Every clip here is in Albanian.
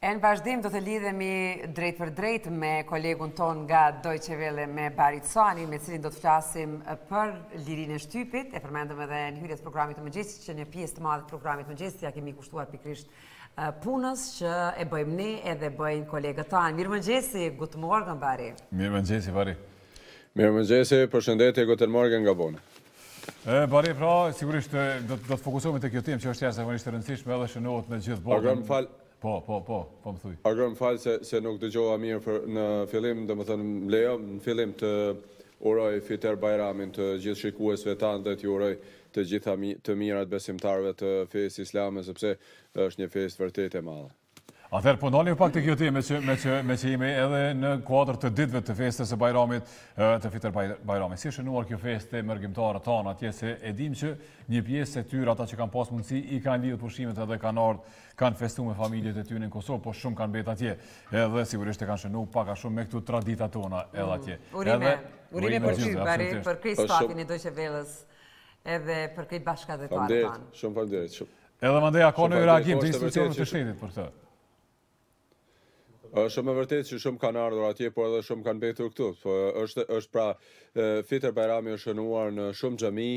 E në vazhdim do të lidhemi drejt për drejt me kolegun ton nga dojqevele me Barit Sani, me cilin do të flasim për lirin e shtypit, e përmendëm edhe në hyrjet programit të mëgjesi, që një pjesë të madhë programit të mëgjesi, ja kemi kushtuar pikrisht punës, që e bëjmë ne edhe bëjmë kolegët tanë. Mirë mëgjesi, gutë morgën, Barit. Mirë mëgjesi, Barit. Mirë mëgjesi, përshëndetje, gutë morgën nga bonë. Bari, pra, sigurisht do të fokusohme të kjo tim që është jashtë e të rëndësishme edhe shënohet në gjithë botën. Pa, falë, Po, po, po, po më thuj. Arga më falë se, se nuk dëgjoha mirë për në fillim, dhe më thënë më leo, në fillim të uroj Fiter Bajramin të gjithë shikuesve tanë dhe të uroj të gjitha të mirat besimtarve të fejës islamës, sepse është një fejës vërtet e madhe. Atëherë po ndalim pak të kjo ti që, me që, me që ime edhe në kuadrë të ditve të feste e Bajramit, të fitër Bajramit. Si shënuar kjo feste mërgjimtarë tanë atje se edhim që një pjesë e tyra ata që kanë pas mundësi i kanë lidhë pushimet edhe kanë ardhë, kanë festu me familjet e tyre në Kosovë, po shumë kanë betë atje. Edhe sigurisht e kanë shënu pak a shumë me këtu tradita tona edhe atje. Mm, urime, edhe, urime, urime për ty, bari, për këj po fatin e dojqe velës edhe për krejtë bashkat e tanë. Shumë falderit, shumë. Edhe mandeja, ka në reagim po, të institucionet të për këtë? Është më vërtet që shumë kanë ardhur atje, por edhe shumë kanë mbetur këtu, po është është pra Fitër Bajrami është shënuar në shumë xhami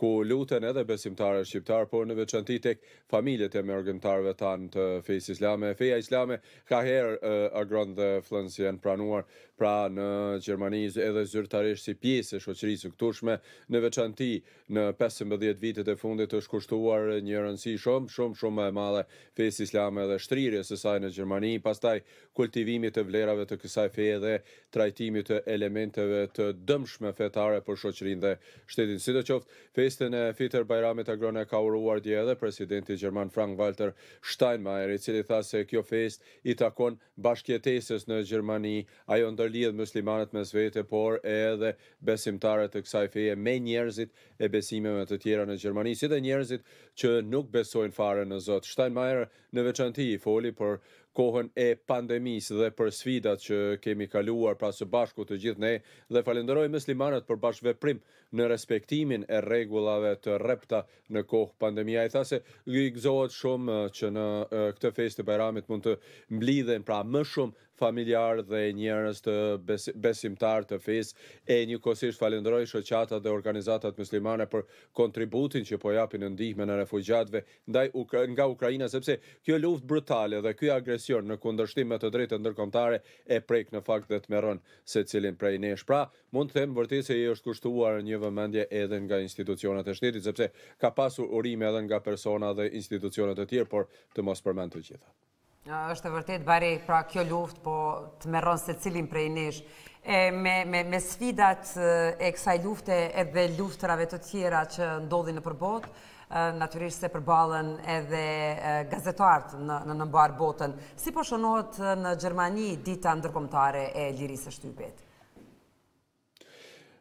ku luten edhe besimtarët shqiptar, por në veçanti tek familjet e mërgëntarëve tan të fejës islame. Feja islame ka herë agron dhe flënsi janë pranuar pra në Gjermani edhe zyrtarisht si pjesë e shoqërisë këtushme në veçanti në 15 vitet e fundit të shkushtuar një rëndësi shumë, shumë, shumë më e madhe fejës islame dhe shtrirje së saj në Gjermani, pastaj kultivimit të vlerave të kësaj feje dhe trajtimit të elementeve të dëmshme fetare për shoqërin dhe shtetin. Si qoftë, listën e fitër bajramit të grone ka uruar dje edhe presidenti Gjerman Frank Walter Steinmeier, i cili tha se kjo fest i takon bashkjetesis në Gjermani, ajo ndërlidh muslimanët me zvete, por edhe besimtarët të kësaj feje me njerëzit e besimeve të tjera në Gjermani, si dhe njerëzit që nuk besojnë fare në Zot. Steinmeier në veçanti i foli por kohën e pandemisë dhe për sfidat që kemi kaluar pra së bashku të gjithë ne dhe falenderoj muslimanët për bashkëveprim në respektimin e rregullave të repta në kohë pandemija. E tha se gëzohet shumë që në këtë festë të Bajramit mund të mblidhen pra më shumë familjar dhe njerëz të besimtar të fesë e njëkohësisht falenderoj shoqata dhe organizatat muslimane për kontributin që po japin ndihmën në refugjatëve ndaj Uk nga Ukraina sepse kjo luftë brutale dhe ky agresion në kundërshtim me të drejtën ndërkombëtare e prek në fakt dhe tmerron secilin prej nesh. Pra, mund të them vërtet se i është kushtuar një vëmendje edhe nga institucionet e shtetit sepse ka pasur urime edhe nga persona dhe institucionet e tjera, por të mos përmend të gjitha është të vërtet bari pra kjo luft, po të meron se cilin prej nesh. E, me, me, sfidat e kësaj lufte edhe luftërave të tjera që ndodhin në përbot, naturisht se përbalen edhe gazetartë në, në nëmbar botën. Si po shënohet në Gjermani dita ndërkomtare e lirisë shtypit?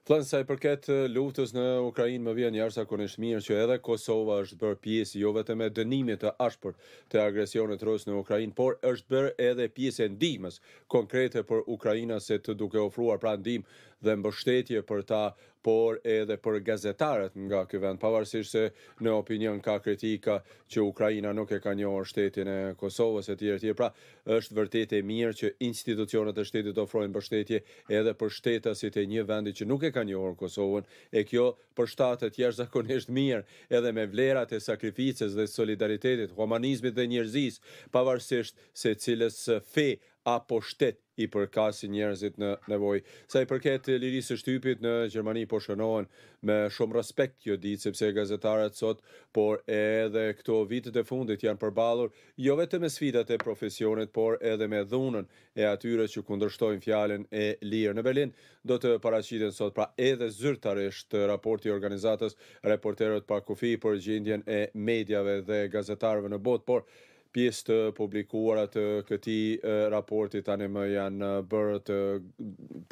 Plan sa i përket luftës në Ukrainë më vjen jashtë zakonisht mirë që edhe Kosova është bërë pjesë jo vetëm e dënimit të ashpër të agresionit rus në Ukrainë, por është bërë edhe pjesë e ndihmës konkrete për Ukrainën se të duke ofruar pra ndihmë dhe mbështetje për ta, por edhe për gazetarët nga ky vend, pavarësisht se në opinion ka kritika që Ukraina nuk e ka njohur shtetin e Kosovës e tjerë e tjerë. Pra, është vërtet e mirë që institucionet e shtetit ofrojnë mbështetje edhe për shtetasit e një vendi që nuk e ka njohur Kosovën, e kjo për shtatet jashtëzakonisht mirë, edhe me vlerat e sakrificës dhe solidaritetit, humanizmit dhe njerëzisë, pavarësisht se cilës fe apo shtet i përkasi njerëzit në nevoj. Sa i përket lirisë shtypit në Gjermani po shënohen me shumë respekt kjo ditë, sepse gazetarët sot, por edhe këto vitët e fundit janë përbalur, jo vetë me sfidat e profesionit, por edhe me dhunën e atyre që kundërshtojnë fjallin e lirë në Berlin, do të paracitin sot pra edhe zyrtarisht raporti organizatës reporterët pa kufi për gjindjen e medjave dhe gazetarëve në bot, por pjesë të publikuara të këtij raporti tani më janë bërë të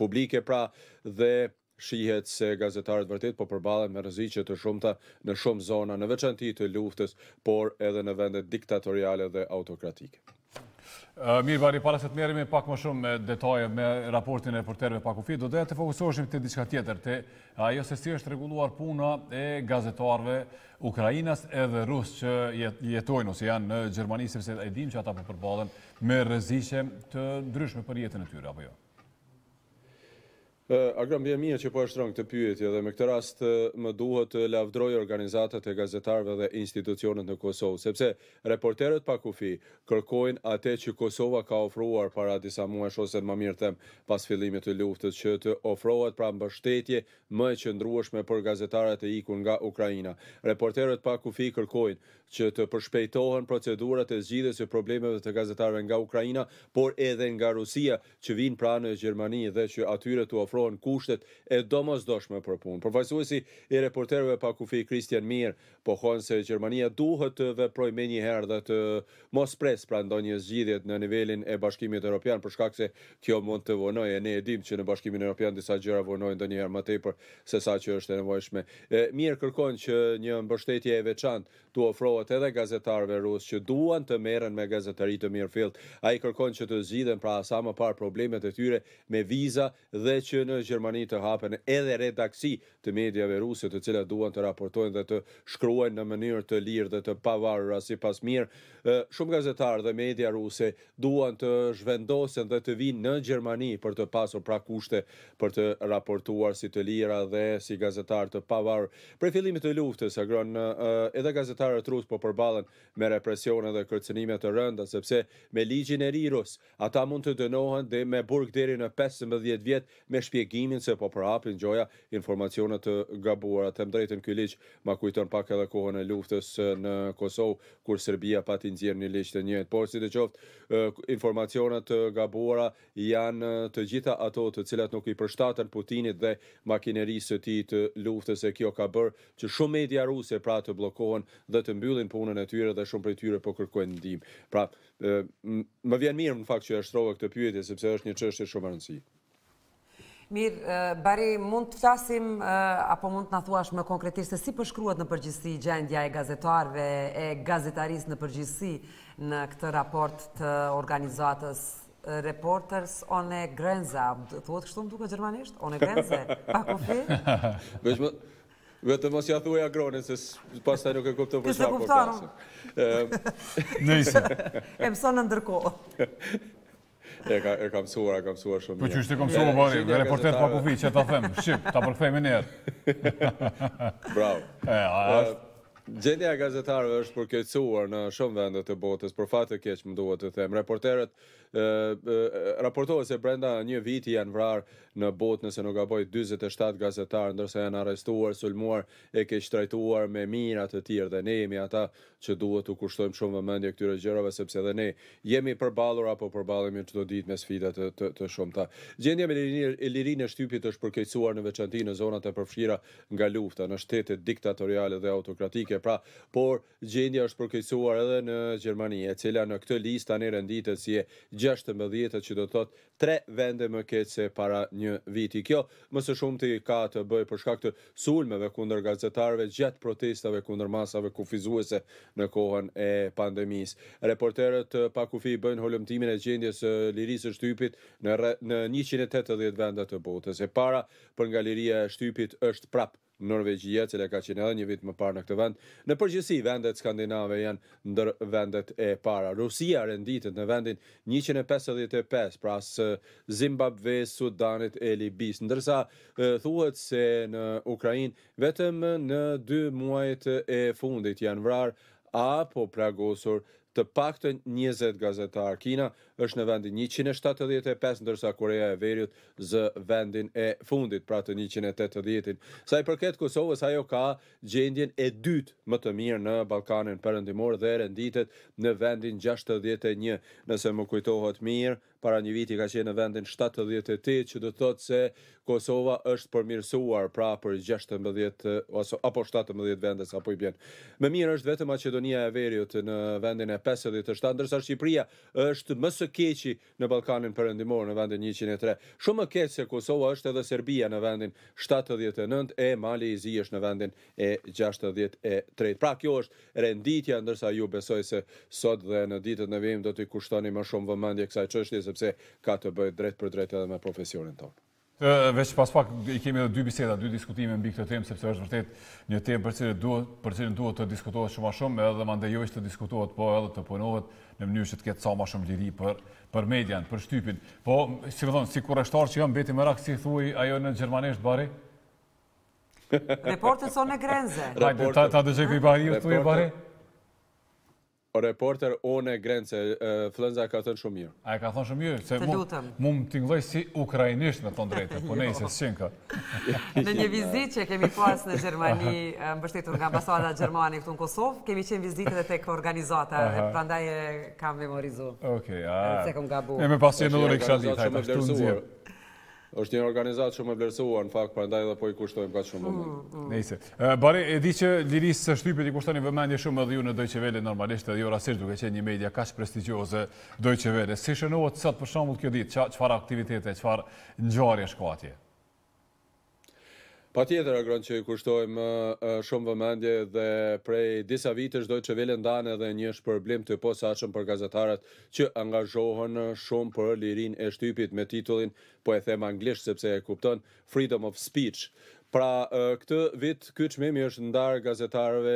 publike pra dhe shihet se gazetarët vërtet po përballen me rreziqe të shumta në shumë zona, në veçantit të luftës, por edhe në vende diktatoriale dhe autokratike. Mirë bari, para se të merimi pak më shumë me detaje, me raportin e reporterve pak u fi, do dhe të fokusoshim të diçka tjetër, të ajo se si është reguluar puna e gazetarve Ukrajinas edhe Rusë që jetojnë, ose janë në Gjermani, se e edhim që ata përpërbadhen po me rëzishem të ndryshme për jetën e tyre, apo jo? Agra, gram mija që po është rëngë të pyetje dhe me këtë rast më duhet të lavdroj organizatët e gazetarve dhe institucionet në Kosovë, sepse reporterët pa kufi kërkojnë ate që Kosova ka ofruar para disa muaj shoset më mirë them pas fillimit të luftës që të ofrohet pra mbështetje më e qëndrueshme për gazetarët e ikun nga Ukrajina. Reporterët pa kufi kërkojnë që të përshpejtohen procedurat e zgjidhjes së problemeve të gazetarëve nga Ukraina, por edhe nga Rusia që vijnë pra në Gjermani dhe që atyre të ofrohen kushtet e domosdoshme për punë. Përfaqësuesi i reporterëve pa kufi Christian Mir pohon se Gjermania duhet të veprojë më një herë dhe të mos pres pra ndonjë zgjidhje në nivelin e Bashkimit Evropian për shkak se kjo mund të vonojë e ne e dimë që në Bashkimin Evropian disa gjëra vonojnë ndonjëherë më tepër se sa që është e nevojshme. Mir kërkon që një mbështetje e veçantë tu ofrohet edhe gazetarëve rusë që duan të merren me gazetari të Mirfield. Ai kërkon që të zgjidhen pra sa më parë problemet e tyre me viza dhe që në Gjermani të hapen edhe redaksi të medjave ruse të cilat duan të raportojnë dhe të shkruajnë në mënyrë të lirë dhe të pavarura si pas mirë. Shumë gazetarë dhe media ruse duan të zhvendosen dhe të vinë në Gjermani për të pasur pra kushte për të raportuar si të lira dhe si gazetarë të pavarur. Pre fillimit të luftës, agron, edhe gazetarët rusë po përbalen me represione dhe kërcenimet të rënda, sepse me ligjin e rirus, ata mund të dënohen dhe me burg deri në 15 vjet me shpjegimin se po përhapin gjoja informacionet të gabuara. Them drejtën ky ligj ma kujton pak edhe kohën e luftës në Kosovë kur Serbia pati nxjerr një ligj të njëjtë. Por si të qoftë, informacionet të gabuara janë të gjitha ato të cilat nuk i përshtaten Putinit dhe makinerisë të tij të luftës e kjo ka bërë që shumë media ruse pra të bllokohen dhe të mbyllin punën e tyre dhe shumë prej tyre po kërkojnë ndihmë. Pra, më vjen mirë në fakt që e shtrova këtë pyetje sepse është një çështje shumë e rëndësishme. Mirë, bari, mund të flasim, apo mund të në thuash më konkretisht, se si përshkruat po në përgjithsi gjendja e gazetarve, e gazetaris në përgjithsi në këtë raport të organizatës Reporters on e Grenza. Thuat kështu më duke gjermanisht? On e Grenze? Pak u fi? Veshme, Vetëm mos ja thuaj agronin, se pas taj nuk e kuptu për shakur kasë. Kështë e kuptoj, no? në ndërko. E ka e ka mësuar, ka mësuar shumë. Po, po që është e mësuar bani, me reportet pa kufi, çe ta them, shqip, ta përkthejmë në Bravo. E, a, a, Gjendja e gazetarëve është përkeqësuar në shumë vende të botës, për fat të keq më duhet të them. Reporterët raportohet se brenda një viti janë vrarë në botë nëse nuk apoj 27 gazetarë, ndërsa janë arrestuar, sulmuar e ke trajtuar me mira të tjerë dhe ne jemi ata që duhet të kushtojmë shumë vëmendje këtyre gjërave sepse dhe ne jemi përballur apo përballemi çdo ditë me sfida të të, shumta. Gjendja me lirinë lirin e shtypit është përkeqësuar në veçantë në zonat e përfshira nga lufta në shtetet diktatoriale dhe autokratike. Pra, por gjendja është përkeqësuar edhe në Gjermani, e cila në këtë listë tani renditet si e 16 që do të thotë tre vende më keq se para një viti. Kjo më së shumti ka të bëjë për shkak të sulmeve kundër gazetarëve gjatë protestave kundër masave kufizuese në kohën e pandemisë. Reporterët pa kufi bëjnë holumtimin e gjendjes së lirisë së shtypit në në 180 vende të botës. E para për nga liria e shtypit është prapë Norvegjia, le ka qenë edhe një vit më parë në këtë vend. Në përgjithësi, vendet skandinave janë ndër vendet e para. Rusia renditet në vendin 155, pra së Zimbabwe, Sudanit e Libis. Ndërsa, thuhet se në Ukrajin, vetëm në dy muajt e fundit janë vrarë apo pragosur të pakte njëzet gazetar. Kina është në vendin 175, ndërsa Korea e Veriut zë vendin e fundit, pra të 180. Sa i përket Kosovës, ajo ka gjendjen e dytë më të mirë në Balkanin përëndimor dhe renditet në vendin 61. Nëse më kujtohet mirë, para një viti ka qenë në vendin 78, që do të thotë se Kosova është përmirësuar pra për 16, apo 17 vendes, apo i bjenë. Më mirë është vetë Macedonia e Veriut në vendin e 57, ndërsa Shqipëria është më së keqi në Ballkanin Perëndimor në vendin 103. Shumë më keq se Kosova është edhe Serbia në vendin 79 e Mali i Zi është në vendin e 63. Pra kjo është renditja, ndërsa ju besoj se sot dhe në ditët në vijim do t'i kushtoni më shumë vëmendje kësaj çështje sepse ka të bëjë drejt për drejtë edhe me profesionin tonë. Të veç pas pak i kemi edhe dy biseda, dy diskutime mbi këtë temë sepse është vërtet një temë për cilën duhet duhet të diskutohet shumë më shumë, edhe mandejohet jo të diskutohet, po edhe të punohet në mënyrë që të ketë sa më shumë liri për për median, për shtypin. Po, si më thonë, si kurështar që jam beti më rakë, si thuaj ajo në gjermanisht bari. Reportet sonë grenze. Ta ta dëgjoj Bari, i bari, thuaj bari reporter One Grence, Flenza ka thënë shumë mirë. A e ka thënë shumë mirë? Se mu, mu më t'ingloj si ukrajinisht me thonë drejtë, po ne jo. i se s'qenë ka. në një vizit që kemi pas në Gjermani, më bështetur nga ambasada Gjermani këtu në Kosovë, kemi qenë vizit dhe tek organizata, dhe pra ndaj e kam memorizu. Ok, a... E me pasi e në lorik shalit, hajta shtu në zirë është një organizatë shumë e vlerësuar në fakt, prandaj edhe po i kushtojmë ka shumë vëmendje. Mm, mm, mm. Nëse, bare e di që Liris së shtypit i kushtoni vëmendje shumë edhe ju në Deutsche Welle normalisht edhe ju jo rasisht duke qenë një media ka prestigjioze Deutsche Welle. Si shënohet sëtë për shembull kjo ditë, çfarë aktivitete, çfarë ngjarje e atje? Pa tjetër, agronë që i kushtojmë shumë vëmendje dhe prej disa vite dojtë që vele ndane dhe një shpërblim të posaqën për gazetarët që angazhohën shumë për lirin e shtypit me titullin, po e them anglisht sepse e kupton, freedom of speech. Pra, këtë vit, këtë shmimi është ndarë gazetarëve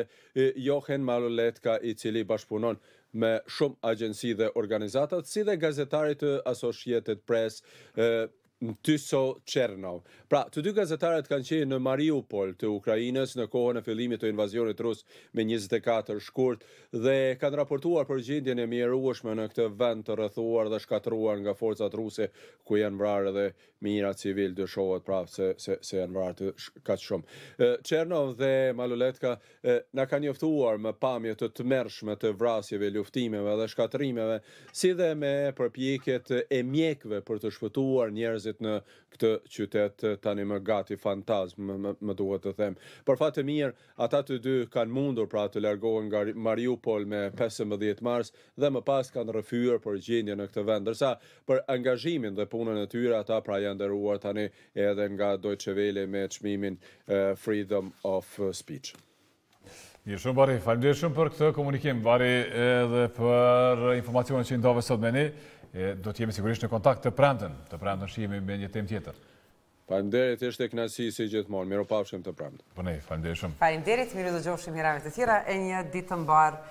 Johen Maluletka i cili bashpunon me shumë agjensi dhe organizatat, si dhe gazetarit të Press, pres, në Tyso Chernov. Pra, të dy gazetarët kanë qenë në Mariupol të Ukrainës në kohën e fillimit të invazionit rus me 24 shkurt dhe kanë raportuar për gjendjen e mjerueshme në këtë vend të rrethuar dhe shkatruar nga forcat ruse ku janë vrarë edhe mijëra civilë të shohur pra se se se janë vrarë të kaq shumë. Chernov dhe Maluletka na kanë njoftuar me pamje të tmerrshme të vrasjeve, luftimeve dhe shkatrimeve, si dhe me përpjekjet e mjekëve për të shpëtuar njerëz njerëzit në këtë qytet eh, tani më gati fantazm, më, më duhet të them. Për fat të mirë, ata të dy kanë mundur pra të largohen nga Mariupol me 15 mars dhe më pas kanë rrëfyer për gjendjen në këtë vend. Ndërsa për angazhimin dhe punën e tyre ata pra janë nderuar tani edhe nga Deutsche Welle me çmimin uh, Freedom of Speech. Një shumë bari, falëmdirë shumë për këtë komunikim, bari edhe për informacionën që ndove sot me ne do të jemi sigurisht në kontakt të premten, të premten shihemi me një temë tjetër. Faleminderit, është tek nasi si gjithmonë. Mirupafshim të premten. Po nej, faleminderit shumë. Faleminderit, miru dëgjoshim herave të tjera e një ditë të mbar.